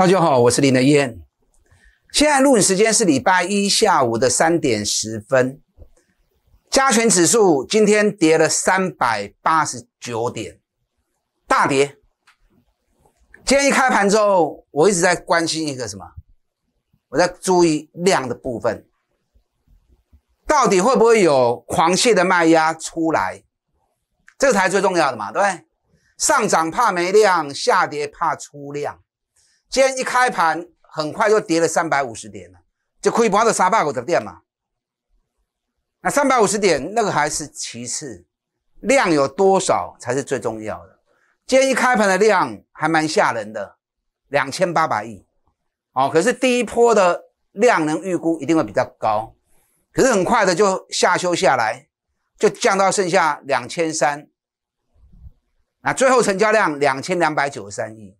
大家好，我是林德燕。现在录影时间是礼拜一下午的三点十分。加权指数今天跌了三百八十九点，大跌。今天一开盘之后，我一直在关心一个什么？我在注意量的部分，到底会不会有狂泻的卖压出来？这个才是最重要的嘛，对不对？上涨怕没量，下跌怕出量。今天一开盘，很快就跌了三百五十点了，就亏不着三八股的店嘛。那三百五十点那个还是其次，量有多少才是最重要的。今天一开盘的量还蛮吓人的，两千八百亿，哦，可是第一波的量能预估一定会比较高，可是很快的就下修下来，就降到剩下两千三，那最后成交量两千两百九十三亿。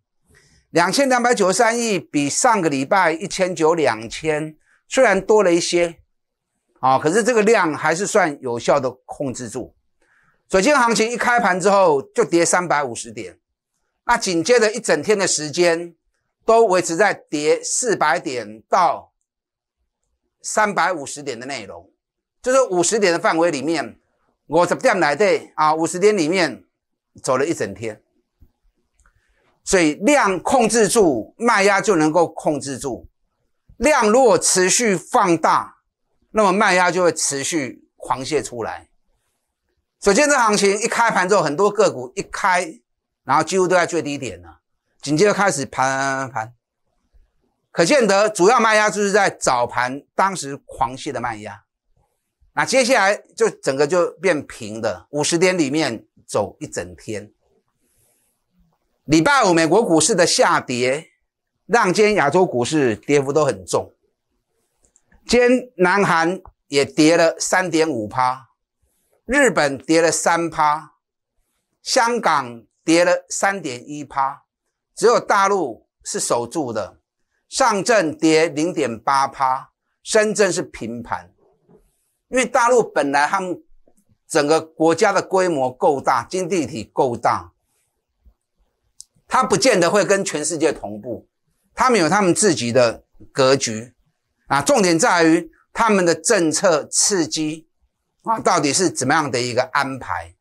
两千两百九十三亿比上个礼拜一千九两千虽然多了一些，啊，可是这个量还是算有效的控制住。昨天行情一开盘之后就跌三百五十点，那紧接着一整天的时间都维持在跌四百点到三百五十点的内容，就是五十点的范围里面，我怎么样来的啊？五十点里面走了一整天。所以量控制住，卖压就能够控制住。量如果持续放大，那么卖压就会持续狂泄出来。所先这行情一开盘之后，很多个股一开，然后几乎都在最低点了，紧接着开始盘盘。盘。可见得，主要卖压就是在早盘当时狂泻的卖压。那接下来就整个就变平的，五十点里面走一整天。礼拜五，美国股市的下跌，让今天亚洲股市跌幅都很重。今天南韩也跌了三点五趴，日本跌了三趴，香港跌了三点一趴，只有大陆是守住的，上证跌零点八趴，深圳是平盘，因为大陆本来他们整个国家的规模够大，经济体够大。它不见得会跟全世界同步，他们有他们自己的格局啊。重点在于他们的政策刺激啊，到底是怎么样的一个安排？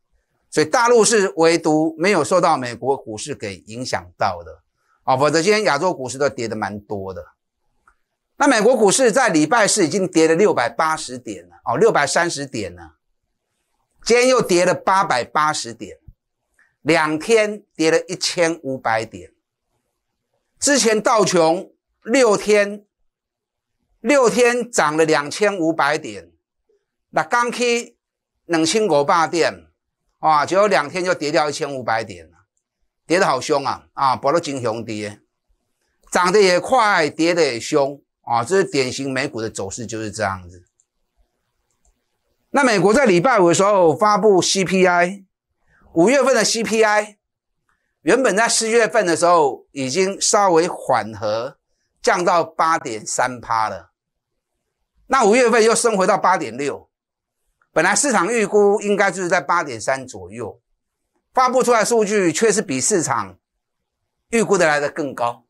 所以大陆是唯独没有受到美国股市给影响到的啊，否则今天亚洲股市都跌得蛮多的。那美国股市在礼拜四已经跌了六百八十点了哦，六百三十点了，今天又跌了八百八十点。两天跌了一千五百点，之前道琼六天六天涨了两千五百点，那刚去冷清五霸点，啊，只有两天就跌掉一千五百点，跌得好凶啊！啊，博多金熊跌，涨得也快，跌得也凶啊！这是典型美股的走势就是这样子。那美国在礼拜五的时候发布 CPI。五月份的 CPI 原本在四月份的时候已经稍微缓和，降到八点三帕了。那五月份又升回到八点六，本来市场预估应该就是在八点三左右，发布出来数据却是比市场预估的来的更高，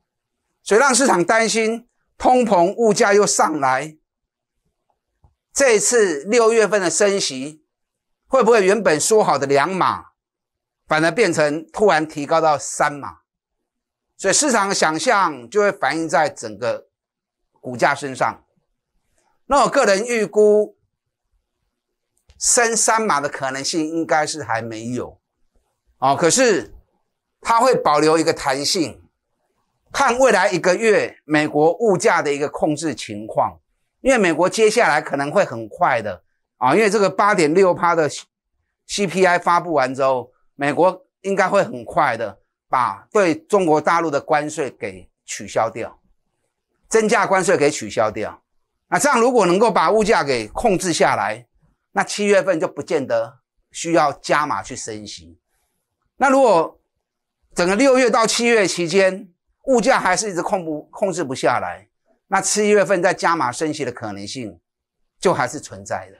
所以让市场担心通膨物价又上来。这次六月份的升息会不会原本说好的两码？反而变成突然提高到三码，所以市场的想象就会反映在整个股价身上。那我个人预估升三码的可能性应该是还没有，哦，可是它会保留一个弹性，看未来一个月美国物价的一个控制情况，因为美国接下来可能会很快的啊，因为这个八点六趴的 CPI 发布完之后。美国应该会很快的把对中国大陆的关税给取消掉，增加关税给取消掉。那这样如果能够把物价给控制下来，那七月份就不见得需要加码去升息。那如果整个六月到七月期间物价还是一直控不控制不下来，那七月份再加码升息的可能性就还是存在的。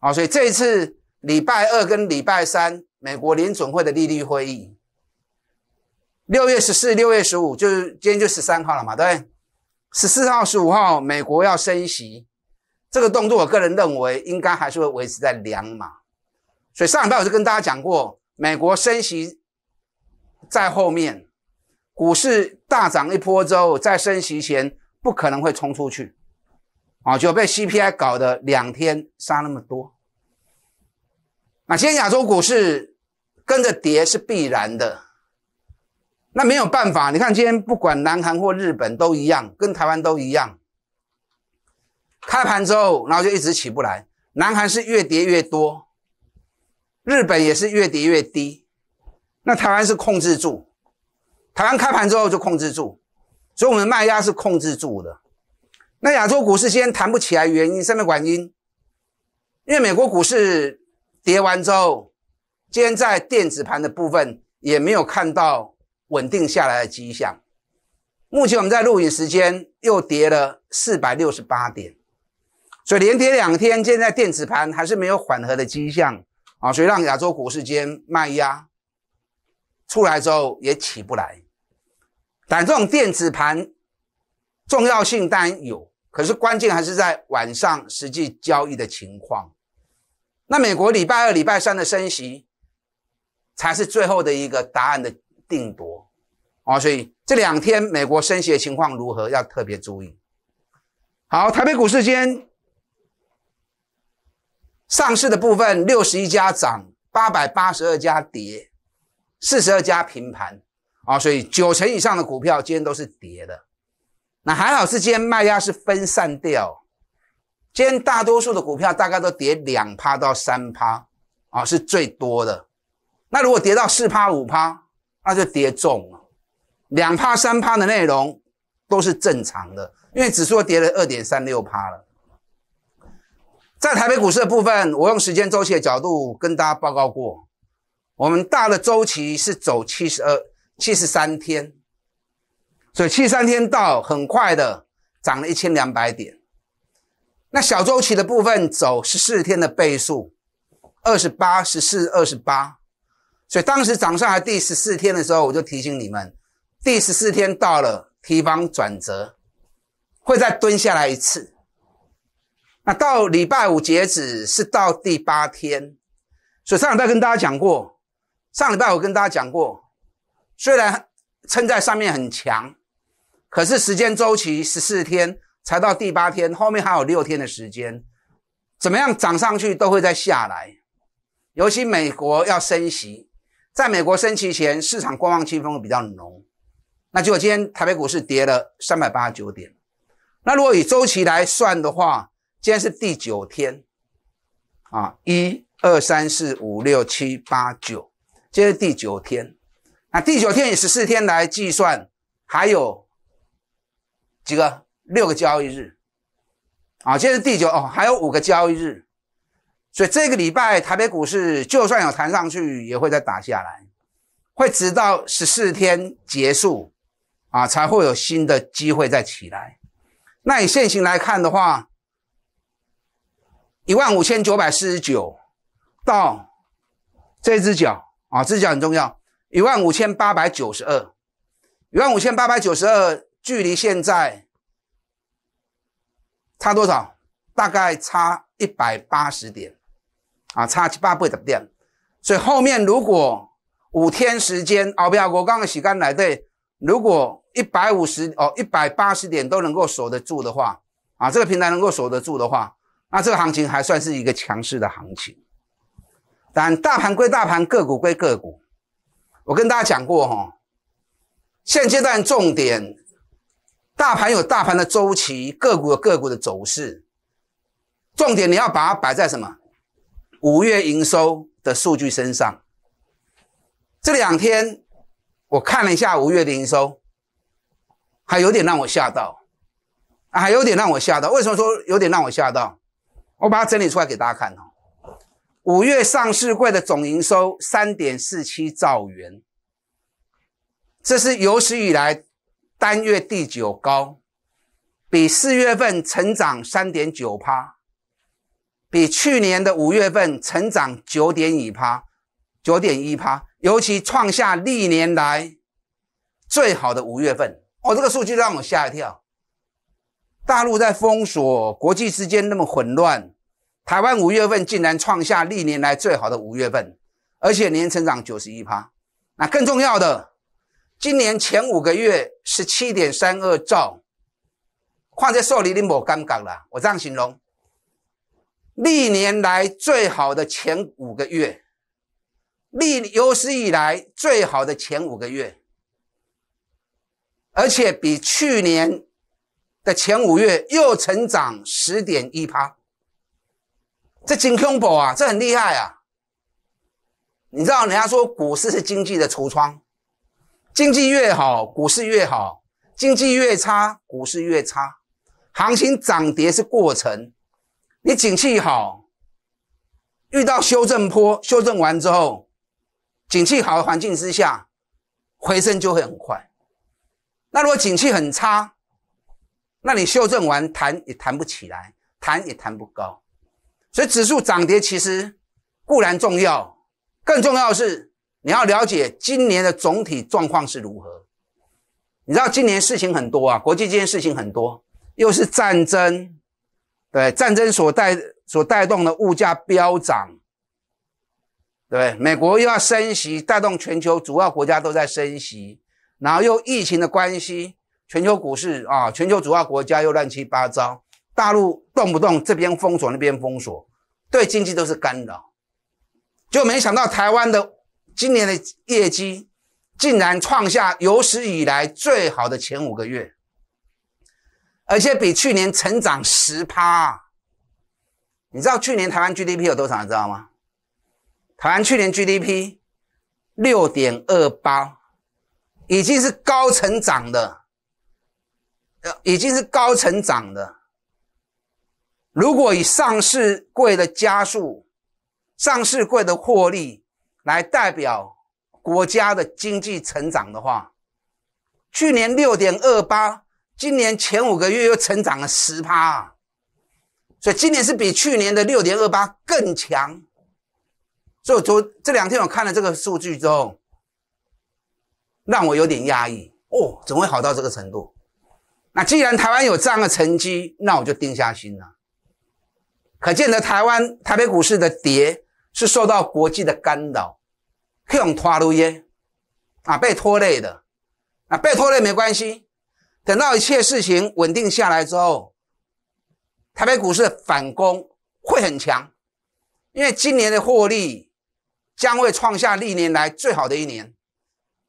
啊，所以这一次礼拜二跟礼拜三。美国联准会的利率会议，六月十四、六月十五，就是今天就十三号了嘛，对十四号、十五号，美国要升息，这个动作我个人认为应该还是会维持在两码。所以上礼拜我就跟大家讲过，美国升息在后面，股市大涨一波之后，在升息前不可能会冲出去，啊，就被 CPI 搞的两天杀那么多。那今天亚洲股市。跟着跌是必然的，那没有办法。你看今天不管南韩或日本都一样，跟台湾都一样。开盘之后，然后就一直起不来。南韩是越跌越多，日本也是越跌越低。那台湾是控制住，台湾开盘之后就控制住，所以我们卖压是控制住的。那亚洲股市今天谈不起来原因，什面管因？因为美国股市跌完之后。今天在电子盘的部分也没有看到稳定下来的迹象。目前我们在录影时间又跌了四百六十八点，所以连跌两天，现在电子盘还是没有缓和的迹象啊！所以让亚洲股市间卖压出来之后也起不来。但这种电子盘重要性当然有，可是关键还是在晚上实际交易的情况。那美国礼拜二、礼拜三的升息。才是最后的一个答案的定夺，啊，所以这两天美国升息的情况如何要特别注意。好，台北股市间上市的部分六十一家涨，八百八十二家跌，四十二家平盘，啊，所以九成以上的股票今天都是跌的。那还好是今天卖压是分散掉，今天大多数的股票大概都跌两趴到三趴，啊，是最多的。那如果跌到四趴五趴，那就跌重了。两趴三趴的内容都是正常的，因为指数跌了二点三六趴了。在台北股市的部分，我用时间周期的角度跟大家报告过，我们大的周期是走七十二七十三天，所以七十三天到很快的涨了一千两百点。那小周期的部分走十四天的倍数，二十八十四二十八。所以当时涨上来第十四天的时候，我就提醒你们，第十四天到了，提防转折，会再蹲下来一次。那到礼拜五截止是到第八天，所以上礼拜跟大家讲过，上礼拜我跟大家讲过，虽然撑在上面很强，可是时间周期十四天才到第八天，后面还有六天的时间，怎么样涨上去都会再下来，尤其美国要升息。在美国升旗前，市场观望气氛会比较浓。那结果今天台北股市跌了三百八十九点。那如果以周期来算的话，今天是第九天啊，一、二、三、四、五、六、七、八、九，今天是第九天。那第九天以十四天来计算，还有几个六个交易日啊？今天是第九哦，还有五个交易日。所以这个礼拜台北股市就算有弹上去，也会再打下来，会直到十四天结束，啊，才会有新的机会再起来。那以现行来看的话，一万五千九百四十九到这只脚啊，这只脚很重要，一万五千八百九十二，一万五千八百九十二距离现在差多少？大概差一百八十点。啊，差七八倍的点，所以后面如果五天时间，哦不要，我刚刚洗干来对，如果一百五十哦一百八十点都能够守得住的话，啊，这个平台能够守得住的话，那这个行情还算是一个强势的行情。但大盘归大盘，个股归个股。我跟大家讲过哈，现阶段重点，大盘有大盘的周期，个股有个股的走势，重点你要把它摆在什么？五月营收的数据身上，这两天我看了一下五月的营收，还有点让我吓到，还有点让我吓到。为什么说有点让我吓到？我把它整理出来给大家看哦。五月上市会的总营收三点四七兆元，这是有史以来单月第九高，比四月份成长三点九趴。比去年的五月份成长九点一趴，九点一趴，尤其创下历年来最好的五月份哦。这个数据让我吓一跳。大陆在封锁，国际之间那么混乱，台湾五月份竟然创下历年来最好的五月份，而且年成长九十一趴。那更重要的，今年前五个月是七点三二兆，况在受理你无尴尬啦。我这样形容。历年来最好的前五个月，历有史以来最好的前五个月，而且比去年的前五月又成长十点一趴。这景恐怖啊，这很厉害啊！你知道，人家说股市是经济的橱窗，经济越好，股市越好；经济越差，股市越差。行情涨跌是过程。你景气好，遇到修正坡，修正完之后，景气好的环境之下，回升就会很快。那如果景气很差，那你修正完弹也弹不起来，弹也弹不高。所以指数涨跌其实固然重要，更重要的是你要了解今年的总体状况是如何。你知道今年事情很多啊，国际间事情很多，又是战争。对战争所带所带动的物价飙涨，对美国又要升息，带动全球主要国家都在升息，然后又疫情的关系，全球股市啊，全球主要国家又乱七八糟，大陆动不动这边封锁那边封锁，对经济都是干扰，就没想到台湾的今年的业绩竟然创下有史以来最好的前五个月。而且比去年成长十趴，你知道去年台湾 GDP 有多少？你知道吗？台湾去年 GDP 六点二八，已经是高成长的，呃，已经是高成长的。如果以上市贵的加速、上市贵的获利来代表国家的经济成长的话，去年六点二八。今年前五个月又成长了十趴，所以今年是比去年的六点二八更强。所以我昨这两天我看了这个数据之后，让我有点压抑哦，怎么会好到这个程度？那既然台湾有这样的成绩，那我就定下心了。可见得台湾台北股市的跌是受到国际的干扰，被拖累耶啊，被拖累的啊，被拖累没关系。等到一切事情稳定下来之后，台北股市反攻会很强，因为今年的获利将会创下历年来最好的一年，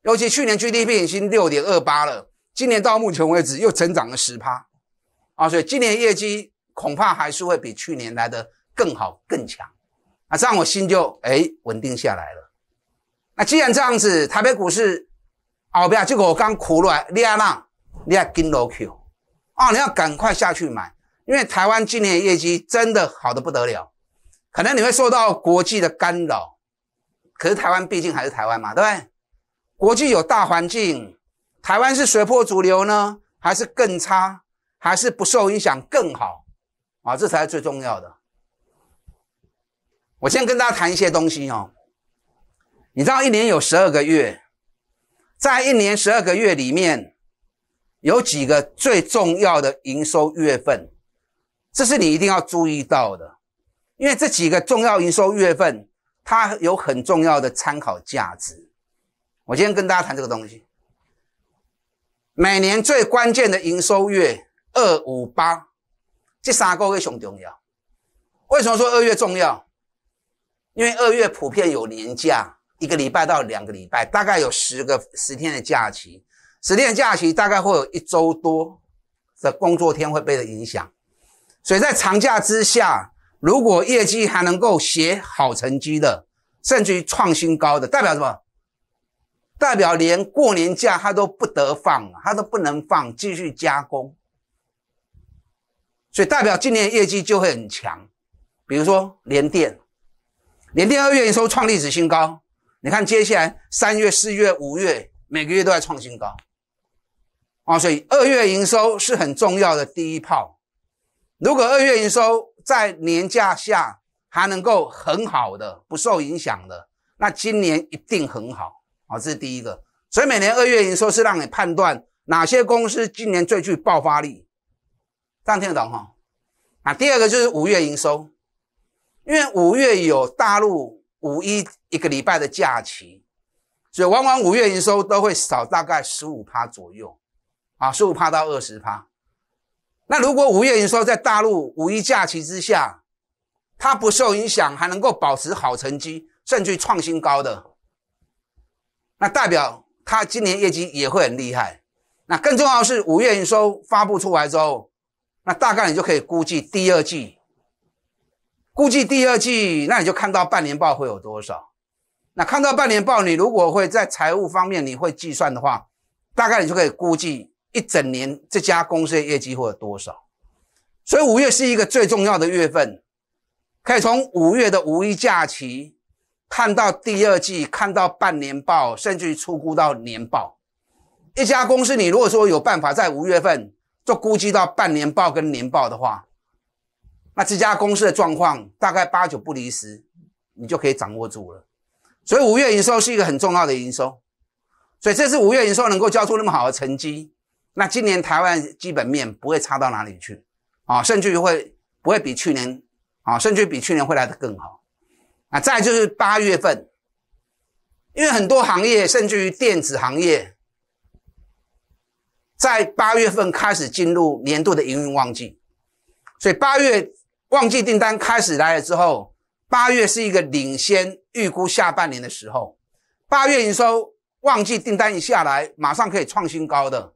尤其去年 GDP 已经六点二八了，今年到目前为止又成长了十趴，啊，所以今年业绩恐怕还是会比去年来的更好更强，啊，样我心就哎稳定下来了。那既然这样子，台北股市好不啊？结果刚哭了第二浪。你要跟落去啊！你要赶快下去买，因为台湾今年业绩真的好的不得了。可能你会受到国际的干扰，可是台湾毕竟还是台湾嘛，对不对？国际有大环境，台湾是随波逐流呢，还是更差，还是不受影响更好啊？这才是最重要的。我先跟大家谈一些东西哦。你知道一年有十二个月，在一年十二个月里面。有几个最重要的营收月份，这是你一定要注意到的，因为这几个重要营收月份，它有很重要的参考价值。我今天跟大家谈这个东西，每年最关键的营收月二五八，这三个最上重要。为什么说二月重要？因为二月普遍有年假，一个礼拜到两个礼拜，大概有十个十天的假期。十天假期大概会有一周多的工作天会被的影响，所以在长假之下，如果业绩还能够写好成绩的，甚至于创新高的，代表什么？代表连过年假他都不得放，他都不能放，继续加工。所以代表今年业绩就会很强。比如说联电，联电二月营收创历史新高，你看接下来三月、四月、五月每个月都在创新高。啊，所以二月营收是很重要的第一炮。如果二月营收在年假下还能够很好的不受影响的，那今年一定很好啊。这是第一个，所以每年二月营收是让你判断哪些公司今年最具爆发力，这样听得懂哈？啊，第二个就是五月营收，因为五月有大陆五一一个礼拜的假期，所以往往五月营收都会少大概十五趴左右。啊，十五趴到二十趴。那如果五月营收在大陆五一假期之下，它不受影响，还能够保持好成绩，甚至创新高的，那代表它今年业绩也会很厉害。那更重要的是五月营收发布出来之后，那大概你就可以估计第二季，估计第二季，那你就看到半年报会有多少。那看到半年报，你如果会在财务方面你会计算的话，大概你就可以估计。一整年这家公司的业绩会有多少？所以五月是一个最重要的月份，可以从五月的五一假期看到第二季，看到半年报，甚至于出估到年报。一家公司你如果说有办法在五月份就估计到半年报跟年报的话，那这家公司的状况大概八九不离十，你就可以掌握住了。所以五月营收是一个很重要的营收，所以这次五月营收能够交出那么好的成绩。那今年台湾基本面不会差到哪里去，啊，甚至于会不会比去年，啊，甚至比去年会来的更好。啊，再就是八月份，因为很多行业，甚至于电子行业，在八月份开始进入年度的营运旺季，所以八月旺季订单开始来了之后，八月是一个领先预估下半年的时候，八月营收旺季订单一下来，马上可以创新高的。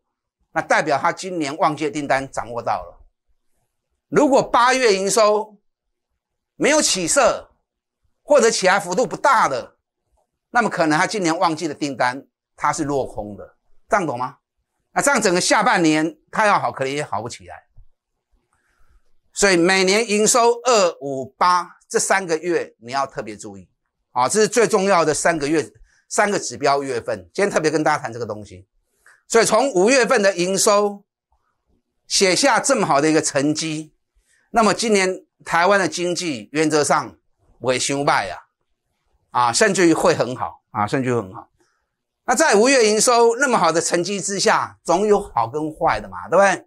那代表他今年旺季订单掌握到了。如果八月营收没有起色，或者起来幅度不大的，那么可能他今年旺季的订单他是落空的，这样懂吗？那这样整个下半年他要好，可能也好不起来。所以每年营收二五八这三个月你要特别注意啊，这是最重要的三个月三个指标月份，今天特别跟大家谈这个东西。所以从五月份的营收写下这么好的一个成绩，那么今年台湾的经济原则上会修败啊，啊，甚至于会很好啊，甚至于很好。那在五月营收那么好的成绩之下，总有好跟坏的嘛，对不对？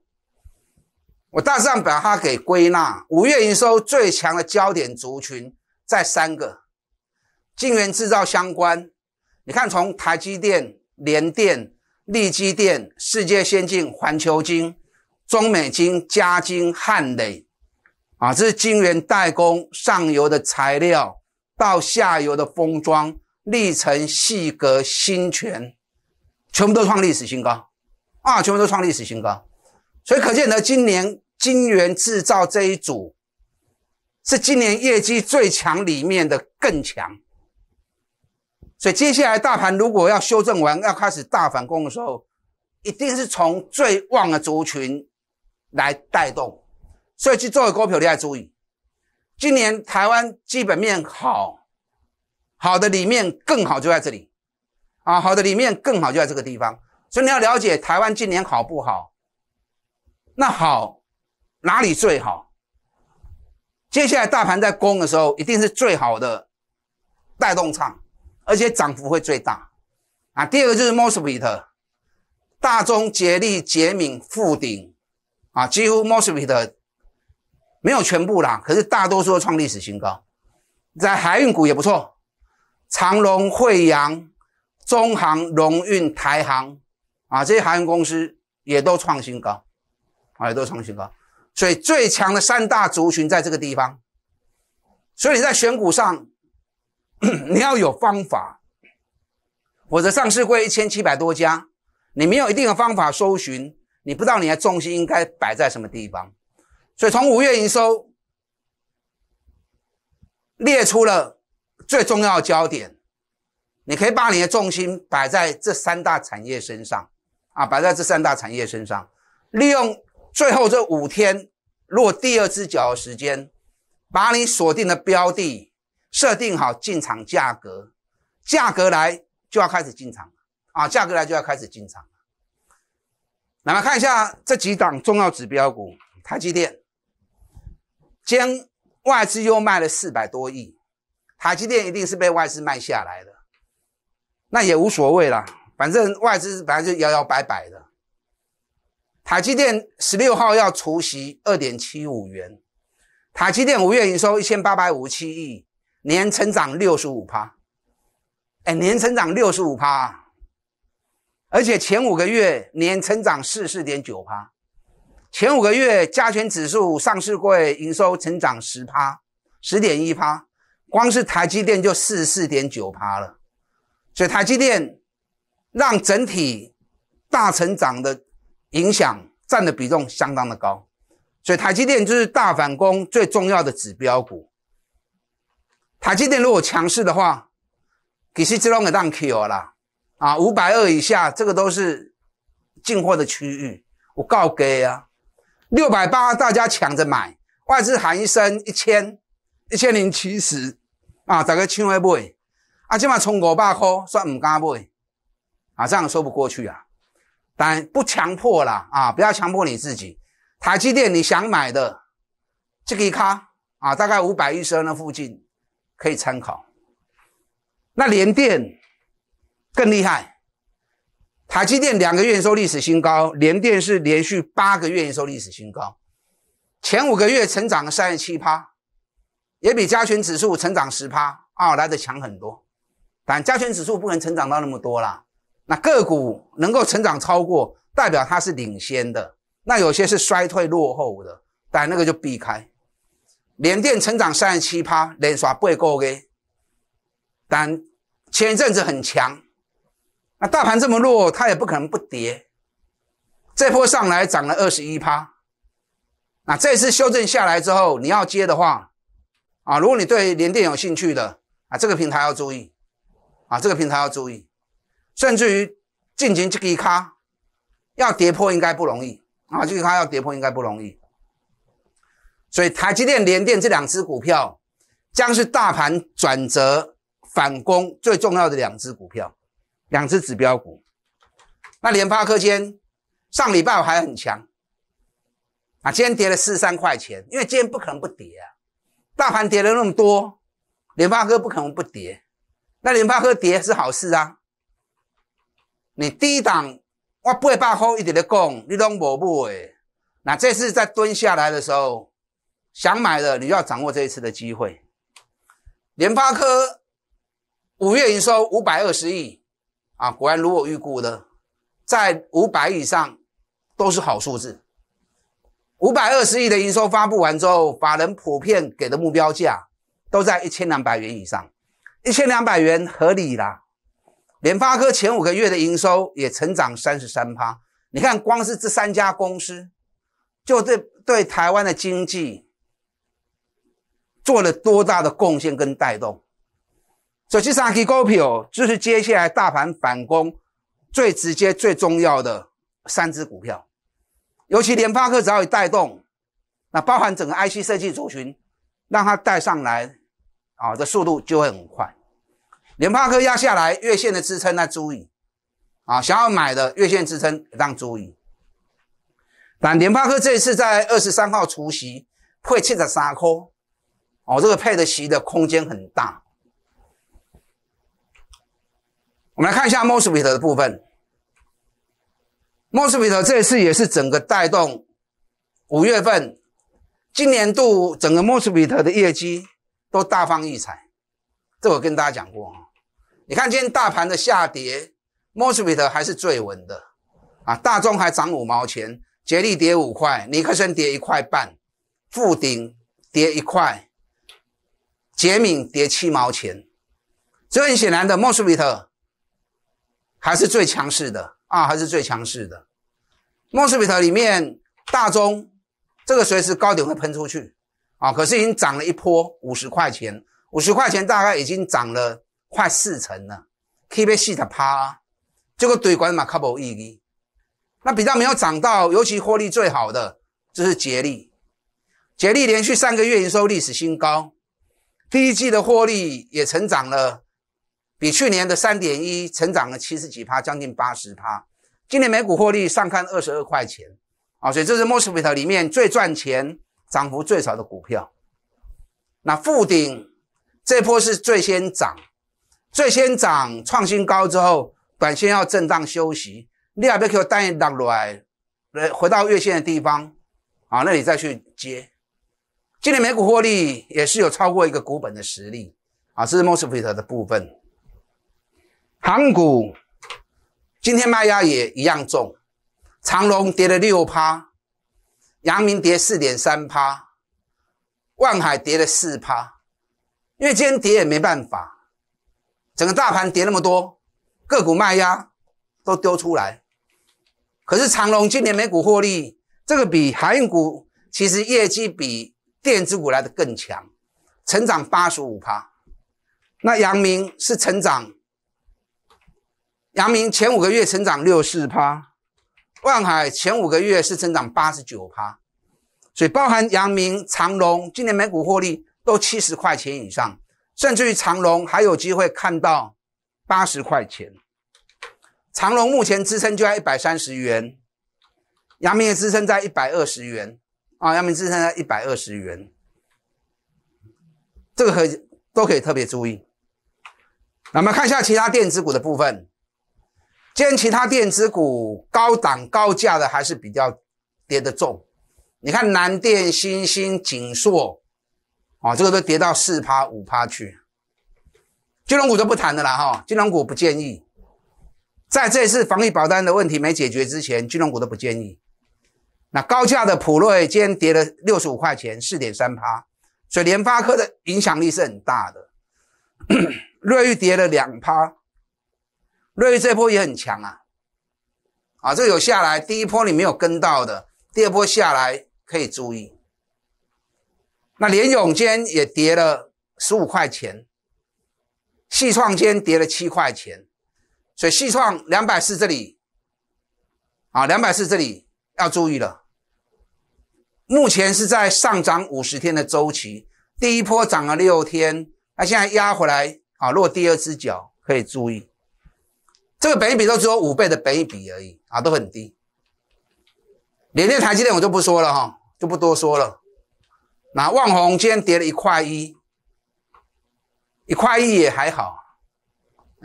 我大致上把它给归纳，五月营收最强的焦点族群在三个，晶圆制造相关。你看，从台积电、联电。利基电、世界先进、环球金、中美金、嘉金、汉磊，啊，这是晶圆代工上游的材料，到下游的封装、历程细格、新全，全部都创历史新高，啊，全部都创历史新高，所以可见得今年晶圆制造这一组是今年业绩最强里面的更强。所以接下来大盘如果要修正完，要开始大反攻的时候，一定是从最旺的族群来带动。所以去做股票，你要注意，今年台湾基本面好，好的里面更好就在这里啊，好的里面更好就在这个地方。所以你要了解台湾今年好不好？那好，哪里最好？接下来大盘在攻的时候，一定是最好的带动场。而且涨幅会最大，啊，第二个就是 MOSFET，大中捷利、捷敏、富鼎，啊，几乎 MOSFET 没有全部啦，可是大多数创历史新高，在海运股也不错，长隆、汇洋、中航、荣运、台航，啊，这些航运公司也都创新高，啊，也都创新高，所以最强的三大族群在这个地方，所以你在选股上。你要有方法，我的上市会一千七百多家，你没有一定的方法搜寻，你不知道你的重心应该摆在什么地方。所以从五月营收列出了最重要的焦点，你可以把你的重心摆在这三大产业身上啊，摆在这三大产业身上，利用最后这五天落第二只脚的时间，把你锁定的标的。设定好进场价格，价格来就要开始进场啊！价格来就要开始进场。来看一下这几档重要指标股，台积电，今外资又卖了四百多亿，台积电一定是被外资卖下来的，那也无所谓啦，反正外资本来就摇摇摆摆的。台积电十六号要除息二点七五元，台积电五月营收一千八百五十七亿。年成长六十五趴，哎，年成长六十五趴，而且前五个月年成长四十四点九趴，前五个月加权指数上市会营收成长十趴，十点一趴，光是台积电就四十四点九趴了，所以台积电让整体大成长的影响占的比重相当的高，所以台积电就是大反攻最重要的指标股。台积电如果强势的话，其实只能给当 Q 哦啦，啊，五百二以下这个都是进货的区域，我告给啊，六百八大家抢着买，外资喊一声一千，一千零七十啊，大概轻微 b 啊，起码冲五百块算唔敢买，啊，这样说不过去啊，但不强迫啦，啊，不要强迫你自己，台积电你想买的就给卡啊，大概五百一十二那附近。可以参考。那联电更厉害，台积电两个月营收历史新高，联电是连续八个月营收历史新高，前五个月成长三十七趴，也比加权指数成长十趴啊，来的强很多。但加权指数不能成长到那么多啦，那个股能够成长超过，代表它是领先的。那有些是衰退落后的，但那个就避开。联电成长三十七趴，连刷八股的，但前一阵子很强，那大盘这么弱，它也不可能不跌。这波上来涨了二十一趴，那这次修正下来之后，你要接的话，啊，如果你对联电有兴趣的，啊，这个平台要注意，啊，这个平台要注意，甚至于进这一卡要跌破应该不容易啊这个 k 要跌破应该不容易所以，台积电、联电这两只股票将是大盘转折反攻最重要的两只股票，两只指标股。那联发科今天上礼拜还很强啊，今天跌了四三块钱，因为今天不可能不跌啊。大盘跌了那么多，联发科不可能不跌。那联发科跌是好事啊，你低档我八百毫一直的供你拢无买，那这次在蹲下来的时候。想买的，你要掌握这一次的机会。联发科五月营收五百二十亿，啊，果然如我预估的，在五百以上都是好数字。五百二十亿的营收发布完之后，法人普遍给的目标价都在一千两百元以上，一千两百元合理啦。联发科前五个月的营收也成长三十三趴，你看，光是这三家公司，就对对台湾的经济。做了多大的贡献跟带动？所以实际上，这股票就是接下来大盘反攻最直接、最重要的三只股票。尤其联发科只要有带动，那包含整个 IC 设计族群，让它带上来，啊，的速度就会很快。联发科压下来月线的支撑，那注意啊，想要买的月线支撑让注意。但联发科这一次在二十三号除夕会七十三块。哦，这个配的席的空间很大。我们来看一下 Mosby 的的部分。Mosby 这次也是整个带动五月份，今年度整个 m o s b t 的业绩都大放异彩。这我跟大家讲过，你看今天大盘的下跌 m o s b t 还是最稳的啊。大众还涨五毛钱，捷力跌五块，尼克森跌一块半，富鼎跌一块。捷敏跌七毛钱，所以很显然的，莫氏比特还是最强势的啊，还是最强势的。莫氏比特里面，大中这个随时高点会喷出去啊，可是已经涨了一波五十块钱，五十块钱大概已经涨了快四成了。Keep it shit 趴，结果堆管嘛，couple 那比较没有涨到，尤其获利最好的就是捷力，捷力连续三个月营收历史新高。第一季的获利也成长了，比去年的三点一成长了七十几趴，将近八十趴。今年每股获利上看二十二块钱，啊，所以这是 m o s f e t 里面最赚钱、涨幅最少的股票。那富顶这波是最先涨，最先涨创新高之后，短线要震荡休息。你 i a 给我单档落来回到月线的地方，啊，那你再去接。今年美股获利也是有超过一个股本的实力啊，这是 m o c r o s o e t 的部分。韩股今天卖压也一样重，长隆跌了六趴，阳明跌四点三趴，万海跌了四趴，因为今天跌也没办法，整个大盘跌那么多，个股卖压都丢出来。可是长隆今年美股获利，这个比韩股其实业绩比。电子股来的更强，成长八十五趴。那阳明是成长，阳明前五个月成长六四趴，望海前五个月是成长八十九趴。所以包含阳明、长隆今年每股获利都七十块钱以上，甚至于长隆还有机会看到八十块钱。长隆目前支撑就在一百三十元，阳明的支撑在一百二十元。啊，阳明支撑在一百二十元，这个可以都可以特别注意。那我看一下其他电子股的部分，今天其他电子股高档高价的还是比较跌得重。你看南电、新星、景硕，啊，这个都跌到四趴五趴去。金融股都不谈的啦，哈，金融股不建议，在这次防疫保单的问题没解决之前，金融股都不建议。那高价的普瑞今天跌了六十五块钱，四点三趴，所以联发科的影响力是很大的。瑞昱跌了两趴，瑞昱这波也很强啊，啊，这有下来，第一波你没有跟到的，第二波下来可以注意。那联永间也跌了十五块钱，细创间跌了七块钱，所以细创两百四这里，啊，两百四这里。要注意了，目前是在上涨五十天的周期，第一波涨了六天，那现在压回来啊，落第二只脚可以注意。这个本比都只有五倍的本比而已啊，都很低。连电台积电我就不说了哈，就不多说了。那旺宏今天跌了一块一，一块一也还好，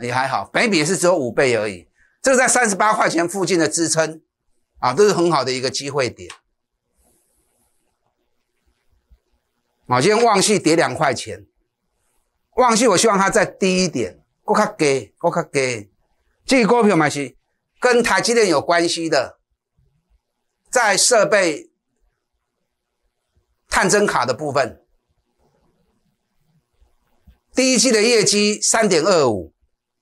也还好，本比也是只有五倍而已。这个在三十八块钱附近的支撑。啊，这是很好的一个机会点。啊，今天旺系跌两块钱，旺系我希望它再低一点。我卡给，我卡给。这个股票买是跟台积电有关系的，在设备探针卡的部分，第一季的业绩三点二五，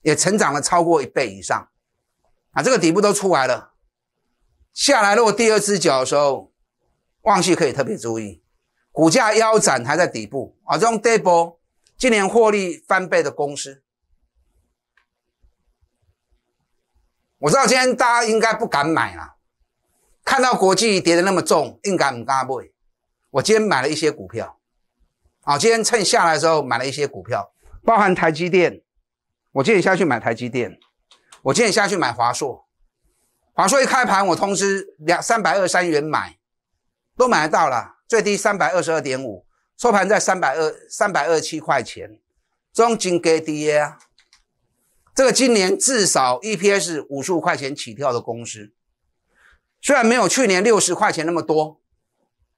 也成长了超过一倍以上。啊，这个底部都出来了。下来，落第二只脚的时候，旺季可以特别注意，股价腰斩还在底部啊，这种对波，今年获利翻倍的公司，我知道今天大家应该不敢买了，看到国际跌得那么重，应该唔敢买。我今天买了一些股票，啊，今天趁下来的时候买了一些股票，包含台积电，我建议下去买台积电，我建议下去买华硕。华硕一开盘，我通知两三百二三元买，都买得到了，最低三百二十二点五，收盘在三百二三百二七块钱，中金给跌啊！这个今年至少 EPS 五十五块钱起跳的公司，虽然没有去年六十块钱那么多，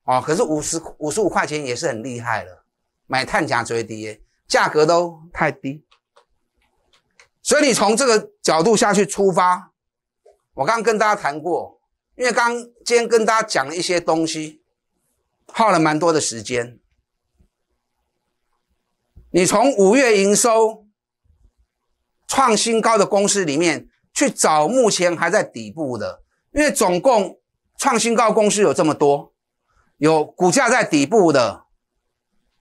哦，可是五十五十五块钱也是很厉害了，买碳价追跌，价格都太低，所以你从这个角度下去出发。我刚跟大家谈过，因为刚今天跟大家讲了一些东西，耗了蛮多的时间。你从五月营收创新高的公司里面去找目前还在底部的，因为总共创新高公司有这么多，有股价在底部的，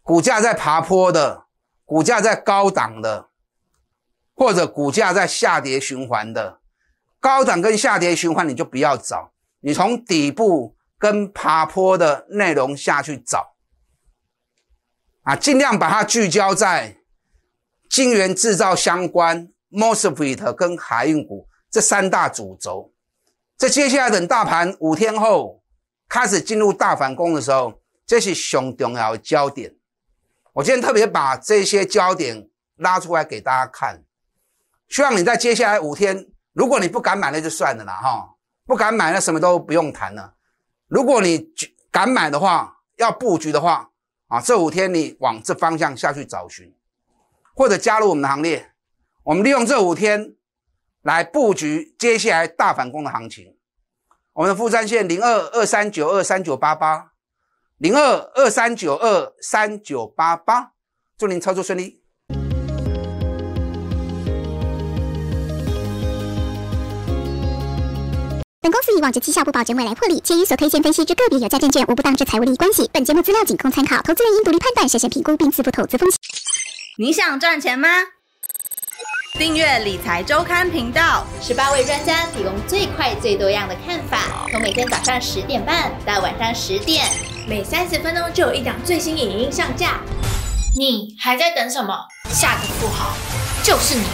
股价在爬坡的，股价在高档的，或者股价在下跌循环的。高档跟下跌循环你就不要找，你从底部跟爬坡的内容下去找，啊，尽量把它聚焦在晶圆制造相关、Mosfet 跟海运股这三大主轴。在接下来等大盘五天后开始进入大反攻的时候，这是熊重要的焦点。我今天特别把这些焦点拉出来给大家看，希望你在接下来五天。如果你不敢买那就算了啦，哈，不敢买那什么都不用谈了。如果你敢买的话，要布局的话，啊，这五天你往这方向下去找寻，或者加入我们的行列，我们利用这五天来布局接下来大反攻的行情。我们的负债线零二二三九二三九八八零二二三九二三九八八，祝您操作顺利。本公司以往其绩下不保荐未来获利，且与所推荐分析之个别有价证券无不当之财务利益关系。本节目资料仅供参考，投资人应独立判断、审慎评估并自负投资风险。你想赚钱吗？订阅理财周刊频道，十八位专家提供最快、最多样的看法，从每天早上十点半到晚上十点，每三十分钟就有一档最新影音上架。你还在等什么？下个不好，就是你。